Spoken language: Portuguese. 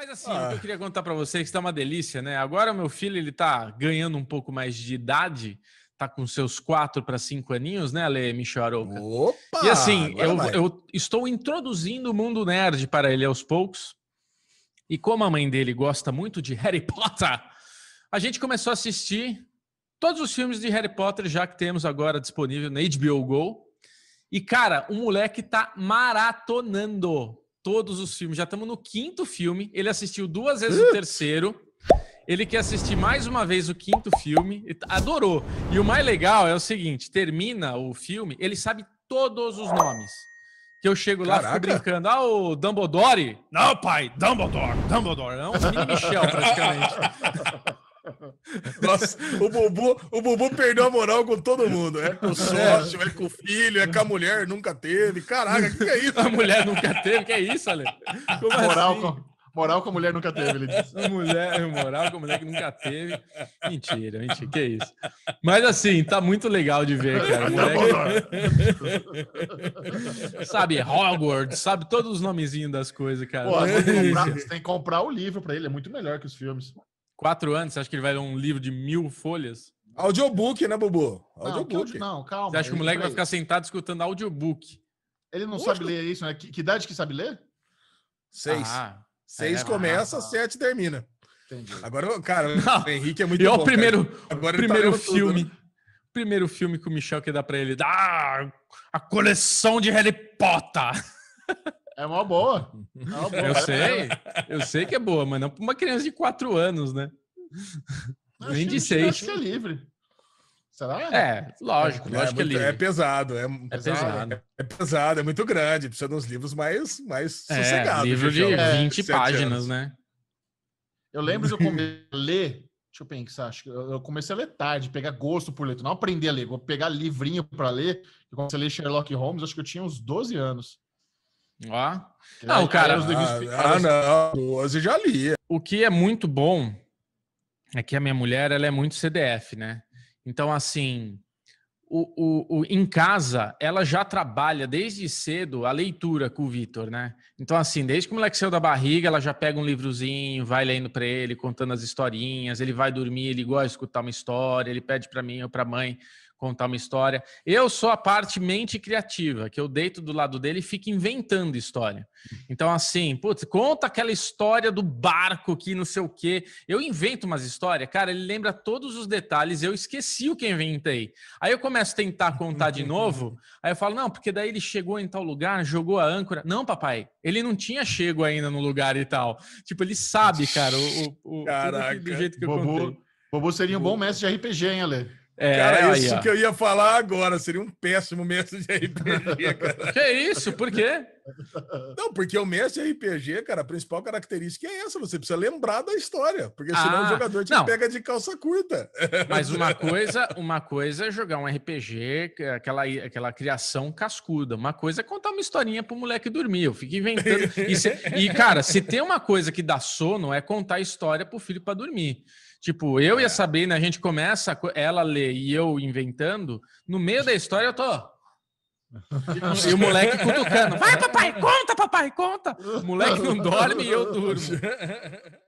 Mas assim, ah. o que eu queria contar para vocês é que tá uma delícia, né? Agora meu filho ele tá ganhando um pouco mais de idade, tá com seus quatro para cinco aninhos, né, Lê Micharoca? Opa! E assim, eu, eu estou introduzindo o mundo nerd para ele aos poucos. E como a mãe dele gosta muito de Harry Potter, a gente começou a assistir todos os filmes de Harry Potter já que temos agora disponível na HBO Go. E cara, o moleque tá maratonando todos os filmes. Já estamos no quinto filme. Ele assistiu duas vezes o terceiro. Ele quer assistir mais uma vez o quinto filme. Adorou. E o mais legal é o seguinte: termina o filme, ele sabe todos os nomes. Que eu chego lá, fico brincando. Ah, o Dumbledore? Não, pai, Dumbledore, Dumbledore. Não, é o Mini Michel, praticamente. Nossa, o Bubu, o Bubu perdeu a moral com todo mundo. É com o é. sócio, é, é com o filho, é com a mulher, nunca teve. Caraca, o que, que é isso? A mulher nunca teve, que é isso, Ale? Como moral, assim? com, moral com a mulher nunca teve, ele disse. Mulher, moral com a mulher que nunca teve. Mentira, mentira, que isso. Mas assim, tá muito legal de ver, cara. Tá Moleque... Né? sabe, Hogwarts, sabe todos os nomezinhos das coisas, cara. Pô, você, tem comprar, você, tem que comprar o livro pra ele, é muito melhor que os filmes. Quatro anos, você acha que ele vai ler um livro de mil folhas? Audiobook, né, Bubu? Audiobook. Não, não calma. Você acha que o moleque vai ficar sentado escutando audiobook? Ele não Poxa. sabe ler isso, né? Que, que, idade que sabe ler? Seis. Ah, Seis é, começa, ah, sete termina. Entendi. Agora, cara, não, o Henrique é muito e bom. E o primeiro, Agora tá primeiro tá filme. Tudo, né? Primeiro filme que o Michel quer dar pra ele. Ah, a coleção de Harry Potter. É uma boa. É uma boa. Eu sei, eu sei que é boa, mas não para uma criança de 4 anos, né? Não, Nem de 6. Acho que é livre. Será? É, lógico, é, lógico é é, é, é, é pesado, é, é pesado. É, pesado, é muito grande, precisa de uns livros mais, mais é, sossegados. Livro de 20 páginas, anos. né? Eu lembro que eu comecei a ler, deixa eu pensar, acho que eu comecei a ler tarde, pegar gosto por ler, não aprender a ler, vou pegar livrinho para ler. Eu comecei a ler Sherlock Holmes, acho que eu tinha uns 12 anos. Ó. o cara. Ah, ah, não, 12 já lia. O que é muito bom é que a minha mulher ela é muito CDF, né? Então, assim, o, o, o, em casa, ela já trabalha desde cedo a leitura com o Vitor, né? Então, assim, desde que o moleque saiu da barriga, ela já pega um livrozinho, vai lendo para ele, contando as historinhas, ele vai dormir, ele gosta de escutar uma história, ele pede para mim ou para mãe contar uma história. Eu sou a parte mente criativa, que eu deito do lado dele e fico inventando história. Então, assim, putz, conta aquela história do barco que não sei o quê. Eu invento umas histórias, cara, ele lembra todos os detalhes, eu esqueci o que inventei. Aí eu começo a tentar contar de novo, aí eu falo, não, porque daí ele chegou em tal lugar, jogou a âncora. Não, papai, ele não tinha chego ainda no lugar e tal. Tipo, ele sabe, cara, o, o, o Caraca, do jeito que eu Bobo, contei. Bobo seria um bom mestre de RPG, hein, Ale? É, cara, isso aí, que eu ia falar agora seria um péssimo mestre de RPG, cara. Que isso? Por quê? Não, porque o Messi é RPG, cara, a principal característica é essa. Você precisa lembrar da história, porque senão ah, o jogador te não. pega de calça curta. Mas uma coisa, uma coisa é jogar um RPG, é aquela, aquela criação cascuda. Uma coisa é contar uma historinha pro moleque dormir. Eu fico inventando. E, se, e cara, se tem uma coisa que dá sono, é contar a história pro filho para dormir. Tipo, eu é. e a Sabrina, né, a gente começa ela lê e eu inventando. No meio da história, eu tô e o moleque cutucando. Vai, papai, conta, papai, conta. O moleque não dorme e eu durmo.